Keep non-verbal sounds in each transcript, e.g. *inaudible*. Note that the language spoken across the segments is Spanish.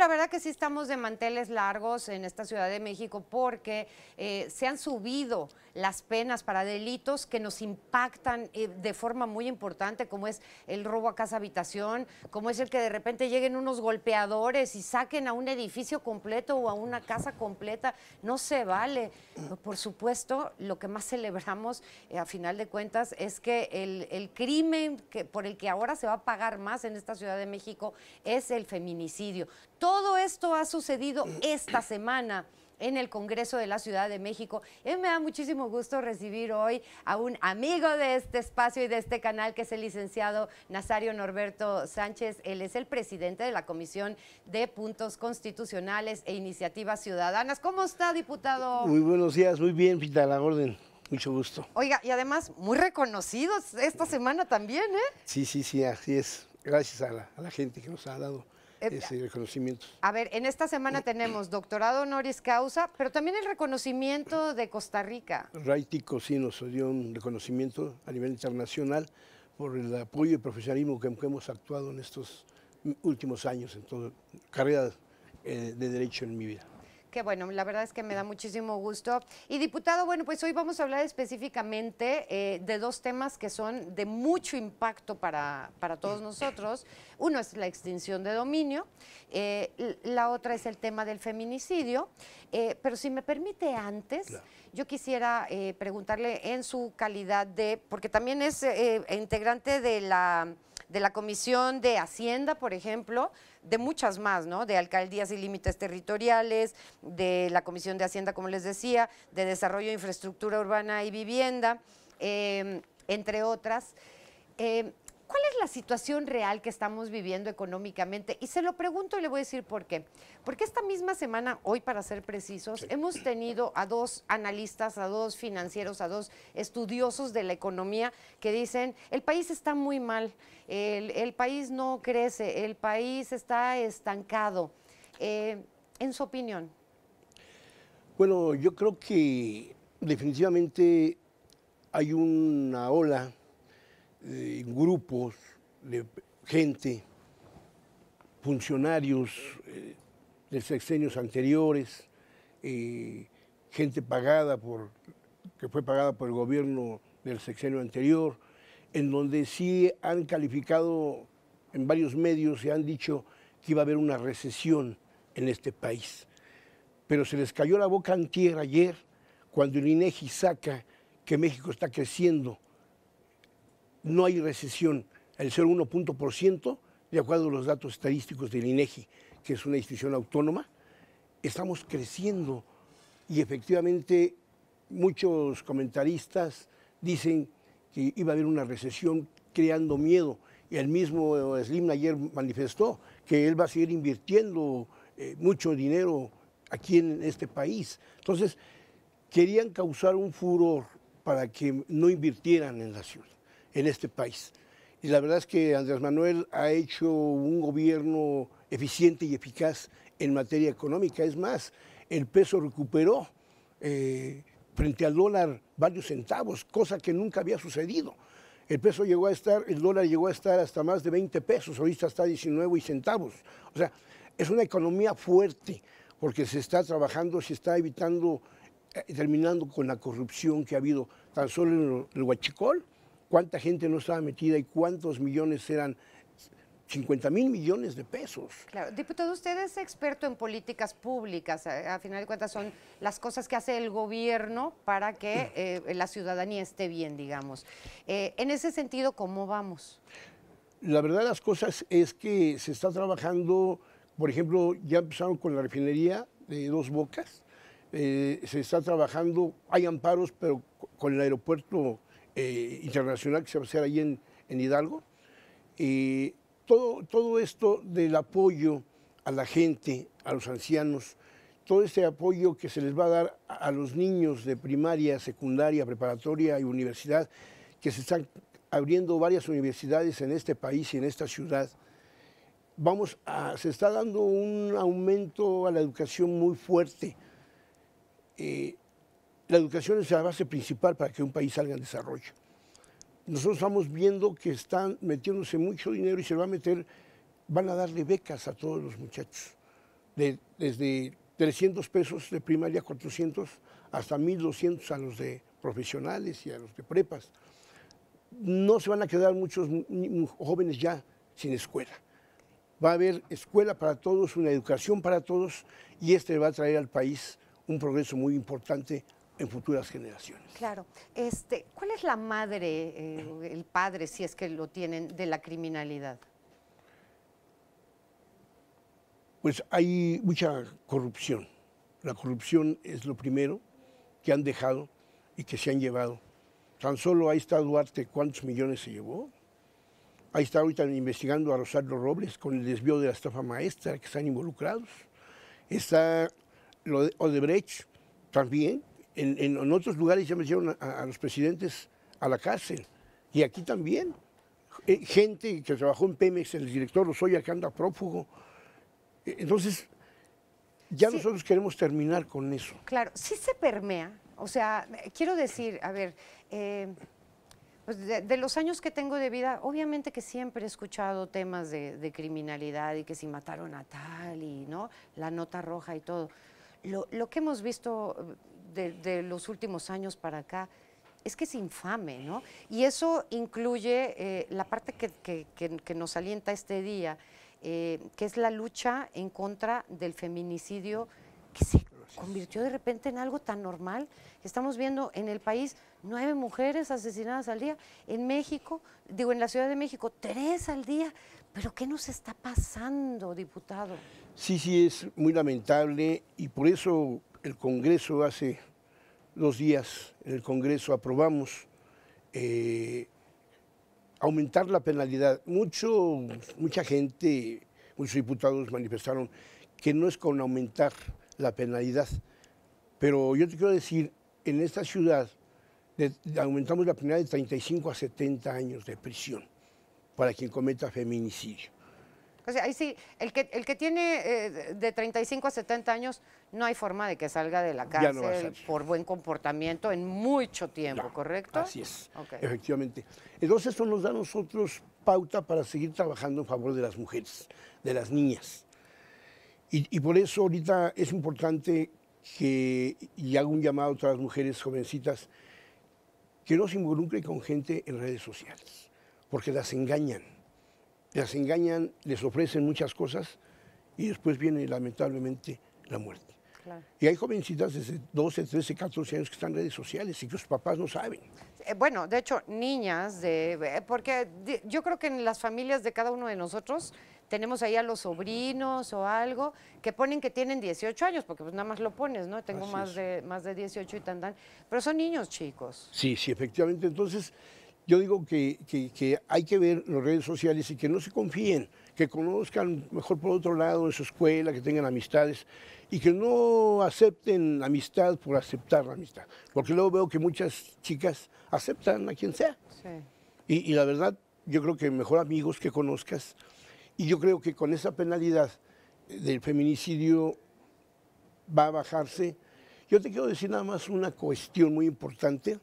la verdad que sí estamos de manteles largos en esta Ciudad de México porque eh, se han subido las penas para delitos que nos impactan eh, de forma muy importante, como es el robo a casa habitación, como es el que de repente lleguen unos golpeadores y saquen a un edificio completo o a una casa completa. No se vale. Por supuesto, lo que más celebramos eh, a final de cuentas es que el, crimen por el que ahora se va a pagar más en esta Ciudad de México es el feminicidio. Todo esto ha sucedido mm. esta *clears throat* semana en el Congreso de la Ciudad de México. Y eh, me da muchísimo gusto recibir hoy a un amigo de este espacio y de este canal, que es el licenciado Nazario Norberto Sánchez. Él es el presidente de la Comisión de Puntos Constitucionales e Iniciativas Ciudadanas. ¿Cómo está, diputado? Muy buenos días, muy bien, Pita, la orden. Mucho gusto. Oiga, y además muy reconocidos esta semana también, ¿eh? Sí, sí, sí, así es. Gracias a la gente que nos ha dado a ver, en esta semana mm. tenemos doctorado honoris causa, pero también el reconocimiento de Costa Rica. Raitico sí nos dio un reconocimiento a nivel internacional por el apoyo y profesionalismo que, hemos actuado en estos últimos años, en toda carrera eh, de derecho en mi vida. Qué bueno, la verdad es que me da muchísimo gusto. Y diputado, bueno, pues hoy vamos a hablar específicamente eh, de dos temas que son de mucho impacto para, para todos nosotros. Uno es la extinción de dominio, eh, la otra es el tema del feminicidio. Eh, pero si me permite antes, yo quisiera preguntarle en su calidad de, porque también es integrante de la de la Comisión de Hacienda, por ejemplo, de muchas más, ¿no? De Alcaldías y Límites Territoriales, de la Comisión de Hacienda, como les decía, de Desarrollo, Infraestructura Urbana y Vivienda, eh, entre otras. Eh, ¿Cuál es la situación real que estamos viviendo económicamente? Y se lo pregunto y le voy a decir por qué. Porque esta misma semana, hoy para ser precisos, hemos tenido a dos analistas, a dos financieros, a dos estudiosos de la economía que dicen, el país está muy mal, el, país no crece, el país está estancado. Eh, en su opinión. Bueno, yo creo que definitivamente hay una ola eh, grupos de gente, funcionarios eh, de sexenios anteriores, eh, gente pagada por, que fue pagada por el gobierno del sexenio anterior, en donde sí han calificado en varios medios y han dicho que iba a haber una recesión en este país. Pero se les cayó la boca antier ayer cuando el INEGI saca que México está creciendo no hay recesión, el 0,1% de acuerdo a los datos estadísticos del INEGI, que es una institución autónoma, estamos creciendo y efectivamente muchos comentaristas dicen que iba a haber una recesión creando miedo. Y el mismo Slim ayer manifestó que él va a seguir invirtiendo eh, mucho dinero aquí en este país. Entonces, querían causar un furor para que no invirtieran en la ciudad en este país. Y la verdad es que Andrés Manuel ha hecho un gobierno eficiente y eficaz en materia económica. Es más, el peso recuperó eh, frente al dólar varios centavos, cosa que nunca había sucedido. El peso llegó a estar, el dólar llegó a estar hasta más de 20 pesos, ahorita está 19 y centavos. O sea, es una economía fuerte porque se está trabajando, se está evitando, eh, terminando con la corrupción que ha habido tan solo en el Huachicol, cuánta gente no estaba metida y cuántos millones eran 50 mil millones de pesos. Claro, diputado, usted es experto en políticas públicas. A, final de cuentas, son las cosas que hace el gobierno para que eh, la ciudadanía esté bien, digamos. Eh, en ese sentido, ¿cómo vamos? La verdad de las cosas es que se está trabajando, por ejemplo, ya empezaron con la refinería de Dos Bocas. Eh, se está trabajando, hay amparos, pero con el aeropuerto eh, internacional que se va a hacer ahí en, en Hidalgo. y todo, todo esto del apoyo a la gente, a los ancianos, todo este apoyo que se les va a dar a, los niños de primaria, secundaria, preparatoria y universidad, que se están abriendo varias universidades en este país y en esta ciudad. Vamos a, se está dando un aumento a la educación muy fuerte. Eh, la educación es la base principal para que un país salga en desarrollo. Nosotros estamos viendo que están metiéndose mucho dinero y se va a meter, van a darle becas a todos los muchachos, desde 300 pesos de primaria, 400 hasta 1.200 a los de profesionales y a los de prepas. No se van a quedar muchos jóvenes ya sin escuela. Va a haber escuela para todos, una educación para todos y este va a traer al país un progreso muy importante en futuras generaciones. Claro. Este, ¿Cuál es la madre, eh, el padre, si es que lo tienen, de la criminalidad? Pues hay mucha corrupción. La corrupción es lo primero que han dejado y que se han llevado. Tan solo ahí está Duarte, ¿cuántos millones se llevó? Ahí está ahorita investigando a Rosario Robles con el desvío de la estafa maestra que están involucrados. Está lo Odebrecht también, en, otros lugares ya me a, a, los presidentes a la cárcel. Y aquí también. Eh, gente que trabajó en Pemex, el director Lozoya que anda prófugo. Eh, entonces, ya nosotros queremos terminar con eso. Claro, sí se permea. O sea, quiero decir, a ver, eh, pues, de, los años que tengo de vida, obviamente que siempre he escuchado temas de, criminalidad y que si mataron a tal y no, la nota roja y todo. lo que hemos visto de, los últimos años para acá, es que es infame, ¿no? Y eso incluye eh, la parte que, nos alienta este día, eh, que es la lucha en contra del feminicidio que se convirtió de repente en algo tan normal. Estamos viendo en el país nueve mujeres asesinadas al día, en México, digo en la Ciudad de México, tres al día. Pero ¿qué nos está pasando, diputado? Sí, sí, es muy lamentable y por eso el Congreso hace dos días, en el Congreso aprobamos eh, aumentar la penalidad. mucha gente, muchos diputados manifestaron que no es con aumentar la penalidad, pero yo te quiero decir, en esta ciudad aumentamos la penalidad de 35 a 70 años de prisión para quien cometa feminicidio ahí sí, el que, el que tiene eh, de 35 a 70 años, no hay forma de que salga de la cárcel por buen comportamiento en mucho tiempo, ¿correcto? Así es, efectivamente. Entonces eso nos da a nosotros pauta para seguir trabajando en favor de las mujeres, de las niñas. Y, y por eso ahorita es importante que, y hago un llamado a todas las mujeres jovencitas, que no se involucren con gente en redes sociales, porque las engañan las engañan, les ofrecen muchas cosas y después viene lamentablemente la muerte. Y hay jovencitas desde 12, 13, 14 años que están en redes sociales y que sus papás no saben. Eh, bueno, de hecho, niñas, de, eh, porque yo creo que en las familias de cada uno de nosotros tenemos ahí a los sobrinos o algo que ponen que tienen 18 años, porque pues nada más lo pones, ¿no? Tengo más de, más de 18 y tan, tan. Pero son niños chicos. Sí, sí, efectivamente. Entonces, yo digo que, que, hay que ver las redes sociales y que no se confíen, que conozcan mejor por otro lado en su escuela, que tengan amistades y que no acepten amistad por aceptar la amistad. Porque luego veo que muchas chicas aceptan a quien sea. Sí. y la verdad, yo creo que mejor amigos que conozcas. Y yo creo que con esa penalidad del feminicidio va a bajarse. Yo te quiero decir nada más una cuestión muy importante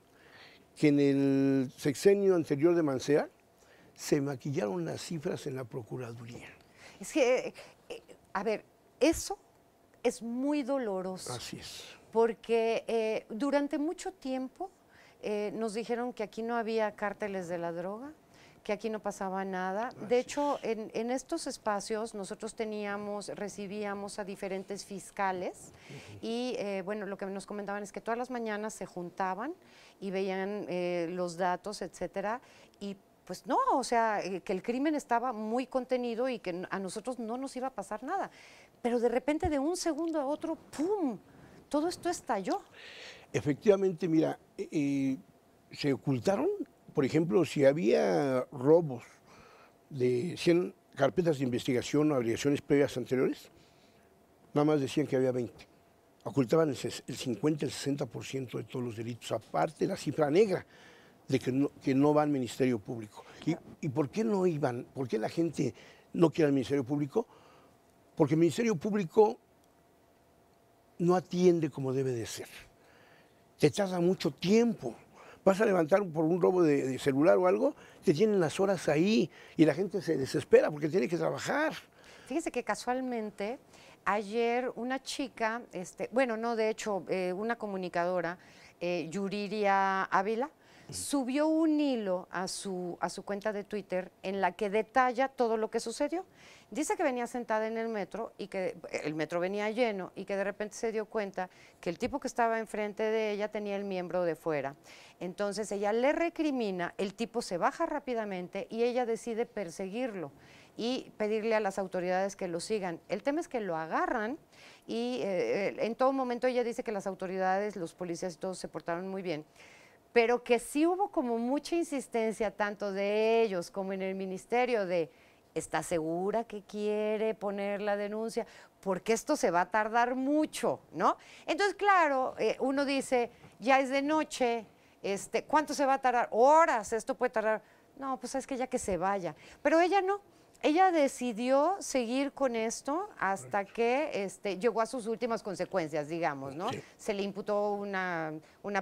que en el sexenio anterior de Mansear se maquillaron las cifras en la Procuraduría. Es que, eh, a ver, eso es muy doloroso. Así es. Porque eh, durante mucho tiempo eh, nos dijeron que aquí no había cárteles de la droga, que aquí no pasaba nada. Ah, de hecho, en, estos espacios nosotros teníamos, recibíamos a diferentes fiscales y eh, bueno, lo que nos comentaban es que todas las mañanas se juntaban y veían eh, los datos, etcétera, y pues no, o sea, eh, que el crimen estaba muy contenido y que a nosotros no nos iba a pasar nada. Pero de repente, de un segundo a otro, ¡pum! Todo esto estalló. Efectivamente, mira, se ocultaron por ejemplo, si había robos de 100 carpetas de investigación o averiguaciones previas anteriores, nada más decían que había 20. Ocultaban el, el 50, el 60% de todos los delitos, aparte de la cifra negra de que no, que va al Ministerio Público. ¿Y, ¿Y por qué no iban? ¿Por qué la gente no quiere al Ministerio Público? Porque el Ministerio Público no atiende como debe de ser. Te tarda mucho tiempo vas a levantar por un robo de, celular o algo, te tienen las horas ahí y la gente se desespera porque tiene que trabajar. Fíjese que casualmente ayer una chica, este, bueno, no, de hecho, eh, una comunicadora, eh, Yuriria Ávila, subió un hilo a su, a su cuenta de Twitter en la que detalla todo lo que sucedió. Dice que venía sentada en el metro y que el metro venía lleno y que de repente se dio cuenta que el tipo que estaba enfrente de ella tenía el miembro de fuera. Entonces ella le recrimina, el tipo se baja rápidamente y ella decide perseguirlo y pedirle a las autoridades que lo sigan. El tema es que lo agarran y eh, eh, en todo momento ella dice que las autoridades, los policías todos se portaron muy bien pero que sí hubo como mucha insistencia tanto de ellos como en el ministerio de, ¿está segura que quiere poner la denuncia? Porque esto se va a tardar mucho, ¿no? Entonces, claro, eh, uno dice, ya es de noche, este, ¿cuánto se va a tardar? Horas, esto puede tardar. No, pues es que ya que se vaya. Pero ella no, ella decidió seguir con esto hasta que este, llegó a sus últimas consecuencias, digamos, ¿no? Se le imputó una,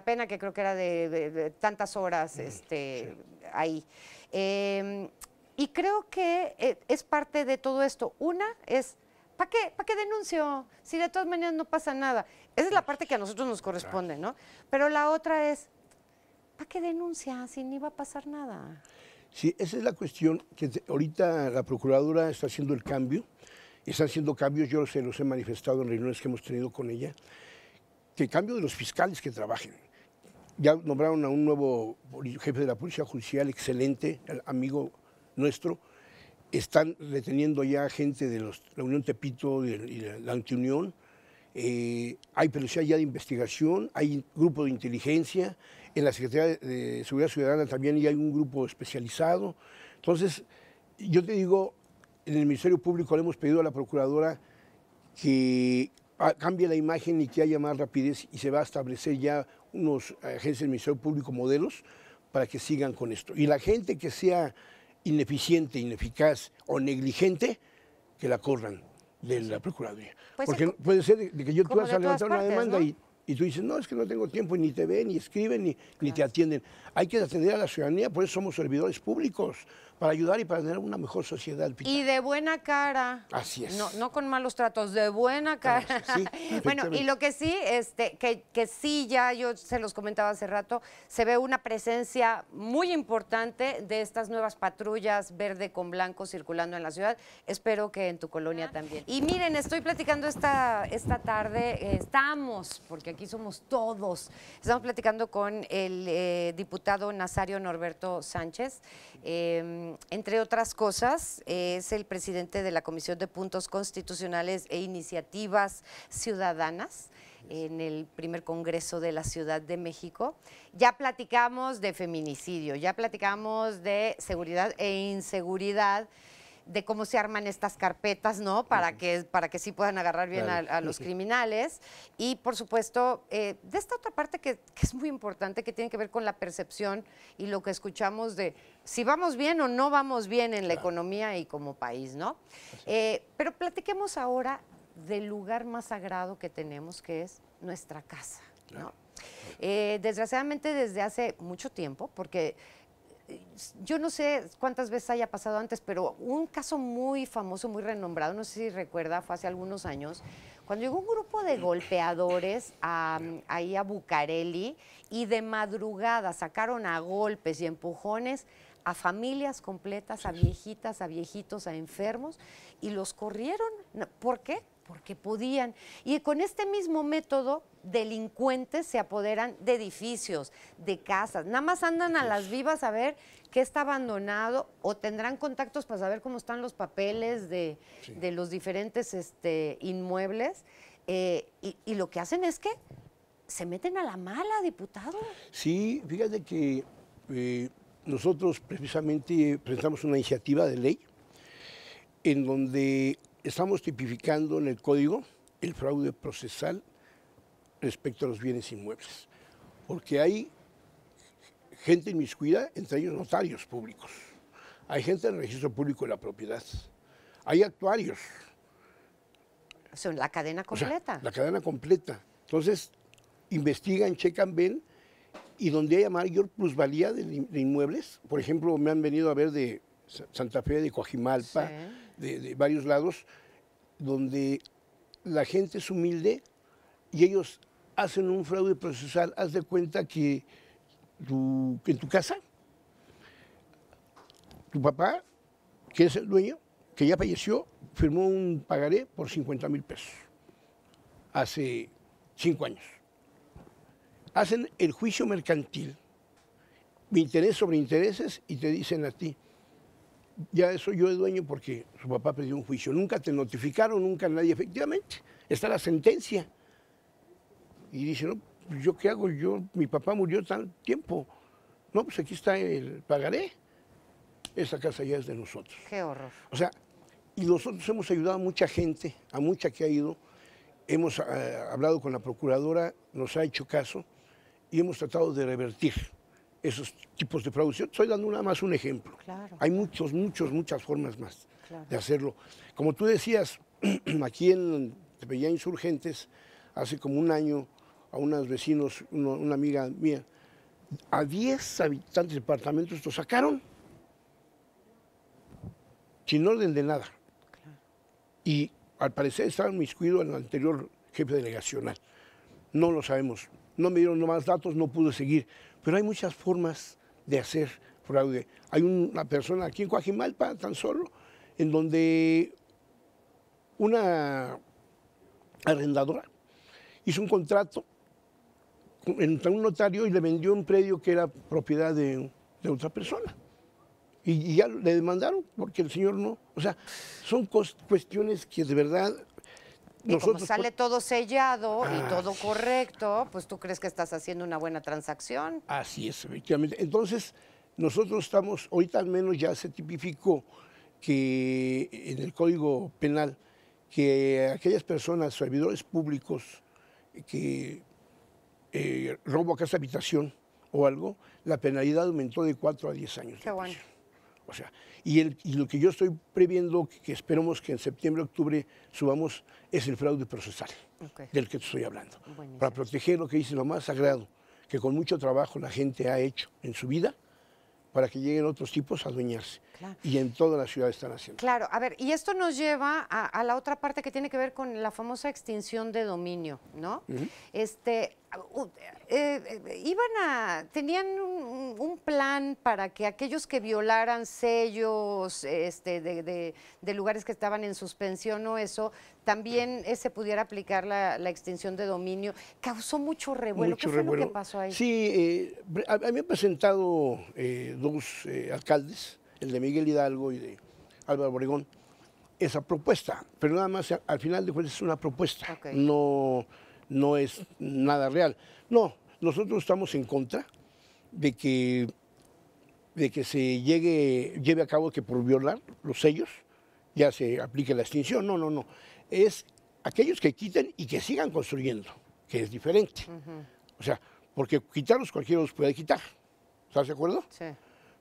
pena que creo que era de, tantas horas este, ahí. Em, y creo que eh, es parte de todo esto. Una es, ¿para qué, ¿para qué denuncio? Si de todas maneras no pasa nada. Esa es la pues, parte que a nosotros nos corresponde, ¿no? Pero la otra es, ¿para qué denuncia si ni va a pasar nada? Sí, esa es la cuestión que ahorita la Procuradora está haciendo el cambio, está haciendo cambios, yo se los he manifestado en reuniones que hemos tenido con ella, que cambio de los fiscales que trabajen. Ya nombraron a un nuevo jefe de la Policía Judicial, excelente, amigo nuestro. Están deteniendo ya gente de la Unión Tepito y la, Antiunión. Eh, hay policía ya de investigación, hay grupo de inteligencia, en la Secretaría de Seguridad Ciudadana también ya hay un grupo especializado. Entonces, yo te digo, en el Ministerio Público le hemos pedido a la Procuradora que cambie la imagen y que haya más rapidez y se va a establecer ya unos agencias del Ministerio Público modelos para que sigan con esto. Y la gente que sea ineficiente, ineficaz o negligente, que la corran de la Procuraduría. Pues Porque puede ser que yo tú vas a levantar una demanda y y tú dices, no, es que no tengo tiempo, ni te ven, ni escriben, ni, te atienden. Hay que atender a la ciudadanía, por eso somos servidores públicos, para ayudar y para tener una mejor sociedad. Y de buena cara. Así es. No, con malos tratos, de buena cara. *laughs* bueno, y lo que sí, este, que, sí ya, yo se los comentaba hace rato, se ve una presencia muy importante de estas nuevas patrullas verde con blanco circulando en la ciudad. Espero que en tu colonia también. Y miren, estoy platicando esta, esta tarde, eh, estamos, porque aquí somos todos, estamos platicando con el eh, diputado Nazario Norberto Sánchez. Em, Em, entre otras cosas, es el presidente de la Comisión de Puntos Constitucionales e Iniciativas Ciudadanas en el primer Congreso de la Ciudad de México. Ya platicamos de feminicidio, ya platicamos de seguridad e inseguridad de cómo se arman estas carpetas, ¿no? Para, que, para que sí puedan agarrar bien a, los criminales. Y por supuesto, eh, de esta otra parte que, es muy importante, que tiene que ver con la percepción y lo que escuchamos de si vamos bien o no vamos bien en la economía y como país, ¿no? Eh, pero platiquemos ahora del lugar más sagrado que tenemos, que es nuestra casa, ¿no? Eh, desgraciadamente desde hace mucho tiempo, porque yo no sé cuántas veces haya pasado antes, pero un caso muy famoso, muy renombrado, no sé si recuerda, fue hace algunos años, cuando llegó un grupo de golpeadores ahí a Bucareli y de madrugada sacaron a golpes y empujones a familias completas, a viejitas, a viejitos, a enfermos, y los corrieron. ¿Por qué? porque podían. Y con este mismo método, delincuentes se apoderan de edificios, de casas. Nada más andan a las vivas a ver qué está abandonado o tendrán contactos para saber cómo están los papeles de, los diferentes este, inmuebles. Eh, y, lo que hacen es que se meten a la mala, diputado. Sí, fíjate que eh, nosotros precisamente presentamos una iniciativa de ley en donde Estamos tipificando en el código el fraude procesal respecto a los bienes inmuebles, porque hay gente inmiscuida, entre ellos notarios públicos, hay gente en registro público de la propiedad, hay actuarios. ¿Son la cadena completa. la cadena completa. Entonces, investigan, checan, ven, y donde haya mayor plusvalía de, inmuebles, por ejemplo, me han venido a ver de Santa Fe, de Coajimalpa, de, varios lados, donde la gente es humilde y ellos hacen un fraude procesal. Haz de cuenta que, en tu casa, tu papá, que es el dueño, que ya falleció, firmó un pagaré por 50 mil pesos hace cinco años. Hacen el juicio mercantil, interés sobre intereses, y te dicen a ti, ya eso yo es dueño porque su papá pidió un juicio. Nunca te notificaron, nunca nadie. Efectivamente, está la sentencia. Y dice, no, pues, ¿yo qué hago? Yo, mi papá murió tanto tiempo. No, pues aquí está el pagaré. Esa casa ya es de nosotros. Qué horror. O sea, y nosotros hemos ayudado a mucha gente, a mucha que ha ido. Hemos eh, hablado con la procuradora, nos ha hecho caso y hemos tratado de revertir esos tipos de producción. Yo estoy dando nada más un ejemplo. Hay muchos, muchas, muchas formas más de hacerlo. Como tú decías, *clears throat* aquí en Veía Insurgentes, hace como un año, a unos vecinos, una amiga mía, a 10 habitantes de departamentos los sacaron sin orden de nada. Y al parecer estaba inmiscuido el anterior jefe delegacional. No lo sabemos. No me dieron más datos, no pude seguir. Pero hay muchas formas de hacer fraude. Hay una persona aquí en Coajimalpa, tan solo, en donde una arrendadora hizo un contrato entre un notario y le vendió un predio que era propiedad de, otra persona. y, ya le demandaron porque el señor no. O sea, son cuestiones que de verdad y sale pues todo sellado y ah, todo correcto, pues tú crees que estás haciendo una buena transacción. Así es, efectivamente. Entonces, nosotros estamos, ahorita al menos ya se tipificó que en el Código Penal, que aquellas personas, servidores públicos, que eh, casa habitación o algo, la penalidad aumentó de 4 a 10 años. Qué bueno. O sea, y, lo que yo estoy previendo, que, esperemos esperamos que en septiembre, octubre subamos, es el fraude procesal del que te estoy hablando. Para proteger lo que dice lo más sagrado, que con mucho trabajo la gente ha hecho en su vida, para que lleguen otros tipos a adueñarse. Y en toda la ciudad están haciendo. Claro, a ver, y esto nos lleva a, la otra parte que tiene que ver con la famosa extinción de dominio, ¿no? Este, eh, eh, iban a, tenían un, plan para que aquellos que violaran sellos este, de, lugares que estaban en suspensión o eso, también eh, se pudiera aplicar la, extinción de dominio. Causó mucho revuelo. ¿Qué fue lo que pasó ahí? Sí, han presentado dos alcaldes el de Miguel Hidalgo y de Álvaro Obregón, esa propuesta. Pero nada más, al final de cuentas es una propuesta, no, no es nada real. No, nosotros estamos en contra de que, de que se llegue, lleve a cabo que por violar los sellos ya se aplique la extinción. No, no, no. Es aquellos que quiten y que sigan construyendo, que es diferente. O sea, porque quitarlos cualquiera los puede quitar. ¿Estás de acuerdo? Sí.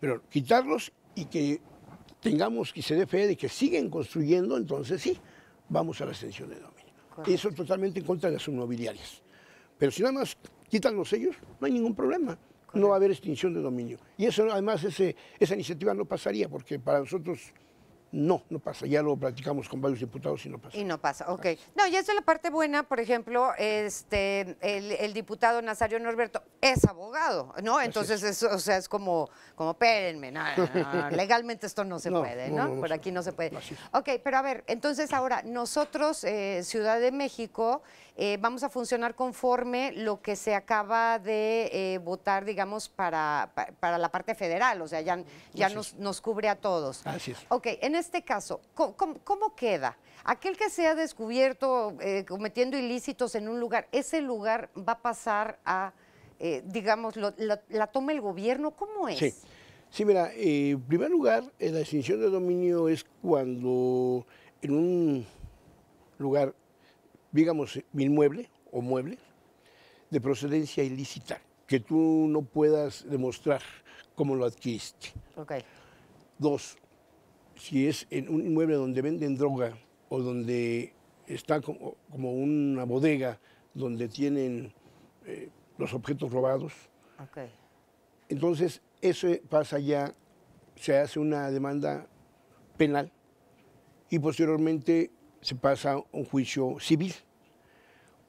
Pero quitarlos y que tengamos que se dé fe de que siguen construyendo, entonces sí, vamos a la extinción de dominio. Eso es totalmente en contra de las inmobiliarias. Pero si nada más quitan los sellos, no hay ningún problema. No va a haber extinción de dominio. Y eso, además, ese, esa iniciativa no pasaría, porque para nosotros no, no pasa. Ya lo platicamos con varios diputados y no pasa. Y no pasa, ok. No, y eso es la parte buena, por ejemplo, este, el, diputado Nazario Norberto es abogado, ¿no? Entonces, eso, o sea, es como, como espérenme, *laughs* legalmente esto no se puede, ¿no? por aquí no se puede. Ok, pero a ver, entonces ahora, nosotros, eh, Ciudad de México, eh, vamos a funcionar conforme lo que se acaba de eh, votar, digamos, para, para, la parte federal, o sea, ya, ya nos, nos, cubre a todos. Así es. Ok, en este caso, ¿cómo, queda? Aquel que se ha descubierto eh, cometiendo ilícitos en un lugar, ¿ese lugar va a pasar a, digamos, la, toma el gobierno? ¿Cómo es? Sí, sí mira, en primer lugar, la extinción de dominio es cuando en un lugar digamos, inmueble o mueble de procedencia ilícita, que tú no puedas demostrar cómo lo adquiriste. Dos, si es en un inmueble donde venden droga o donde está como, una bodega donde tienen eh, los objetos robados. Entonces, eso pasa ya, se hace una demanda penal y posteriormente se pasa a un juicio civil.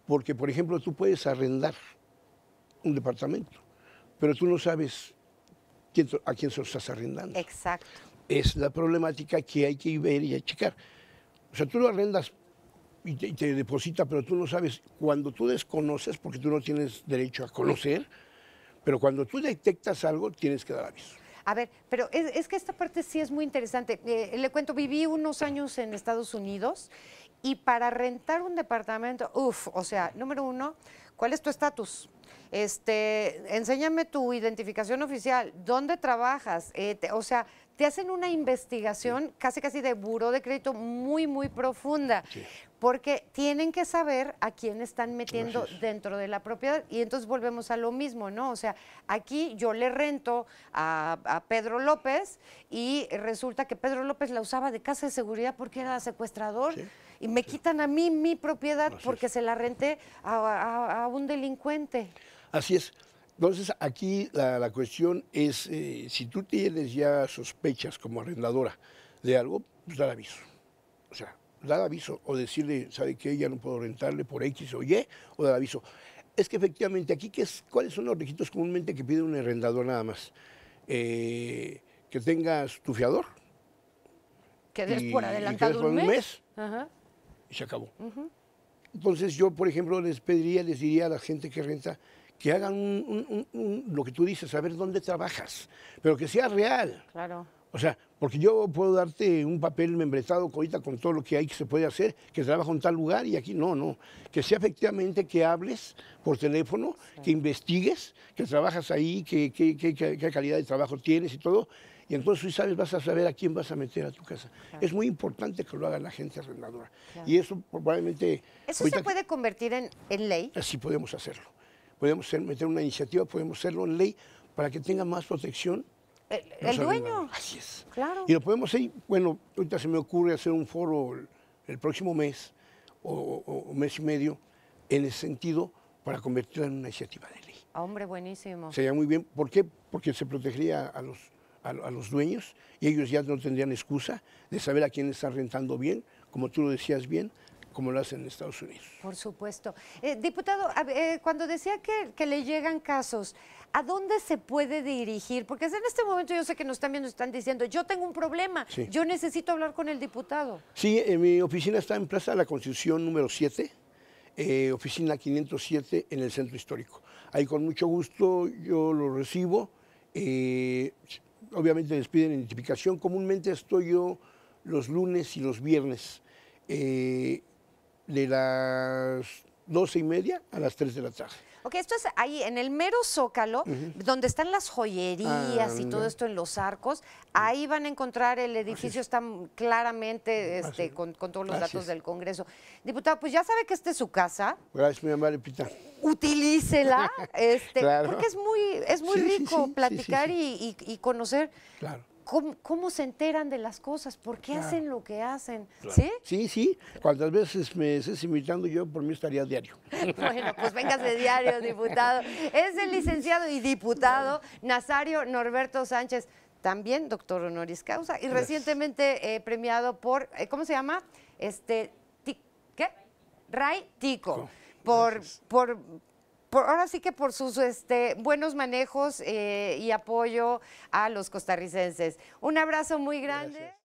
Porque, por ejemplo, tú puedes arrendar un departamento, pero tú no sabes quién, a quién se lo estás arrendando. Exacto. Es la problemática que hay que ver y checar. O sea, tú lo arrendas y te, deposita, pero tú no sabes, cuando tú desconoces, porque tú no tienes derecho a conocer, pero cuando tú detectas algo, tienes que dar aviso. A ver, pero es, que esta parte sí es muy interesante. Eh, le cuento, viví unos años en Estados Unidos y para rentar un departamento, uff, o sea, número uno, ¿cuál es tu estatus? Este, enséñame tu identificación oficial, ¿dónde trabajas? Eh, o sea, te hacen una investigación casi casi de buró de crédito muy, muy profunda. Sí porque tienen que saber a quién están metiendo dentro de la propiedad. Y entonces volvemos a lo mismo, ¿no? O sea, aquí yo le rento a, Pedro López y resulta que Pedro López la usaba de casa de seguridad porque era secuestrador. Y me quitan a mí mi propiedad porque se la renté a, un delincuente. Así es. Entonces, aquí la, cuestión es, eh, si tú tienes ya sospechas como arrendadora de algo, pues dar aviso. O sea, dar aviso o decirle, ¿sabe que ella no puedo rentarle por X o Y, o dar aviso. Es que efectivamente aquí, ¿qué es, ¿cuáles son los requisitos comúnmente que pide un arrendador nada más? Eh, que tengas tu fiador. Que des por adelantado un mes. Y se acabó. Entonces yo, por ejemplo, les pediría, les diría a la gente que renta, que hagan lo que tú dices, saber dónde trabajas, pero que sea real. Claro. O sea, porque yo puedo darte un papel membretado con todo lo que hay que se puede hacer, que trabajo en tal lugar y aquí no, no. Que sea efectivamente que hables por teléfono, que investigues, que trabajas ahí, qué que, qué calidad de trabajo tienes y todo. Y entonces tú sabes, vas a saber a quién vas a meter a tu casa. Es muy importante que lo haga la gente arrendadora. Y eso probablemente... ¿Eso se puede convertir en, en ley? Eh, sí, podemos hacerlo. Podemos ser, meter una iniciativa, podemos hacerlo en ley para que tenga más protección ¿El, dueño? Así es. Claro. Y lo podemos ir, bueno, ahorita se me ocurre hacer un foro el, próximo mes o, mes y medio en ese sentido para convertirlo en una iniciativa de ley. Ah, hombre, buenísimo. Sería muy bien. ¿Por qué? Porque se protegería a los, a, los dueños y ellos ya no tendrían excusa de saber a quién está rentando bien, como tú lo decías bien, como lo hacen en Estados Unidos. Por supuesto. Eh, diputado, eh, cuando decía que, le llegan casos, ¿a dónde se puede dirigir? Porque en este momento yo sé que nos también nos están diciendo, yo tengo un problema, yo necesito hablar con el diputado. Sí, eh, mi oficina está en Plaza de la Constitución número 7, oficina 507 en el Centro Histórico. Ahí con mucho gusto yo lo recibo. obviamente les piden identificación. Comúnmente estoy yo los lunes y los viernes de las doce y media a las tres de la tarde. Ok, esto es ahí en el mero zócalo, donde están las joyerías y todo esto en los arcos. Ahí van a encontrar el edificio, está claramente este, con, todos los datos del Congreso. Diputado, pues ya sabe que esta es su casa. Gracias, mi amable Pita. Utilícela, *laughs* este, porque es muy, es muy rico platicar y, conocer. Claro ¿Cómo, se enteran de las cosas? ¿Por qué hacen lo que hacen? ¿Sí? Sí, sí. Cuantas veces me estés invitando, yo por mí estaría diario. *laughs* Bueno, pues vengas de diario, diputado. Es el licenciado y diputado Nazario Norberto Sánchez, también doctor honoris causa, y recientemente eh, premiado por, eh, ¿cómo se llama? Este, ¿Qué? Ray Tico. Por, por por, ahora sí que por sus este, buenos manejos eh, y apoyo a los costarricenses. Un abrazo muy grande.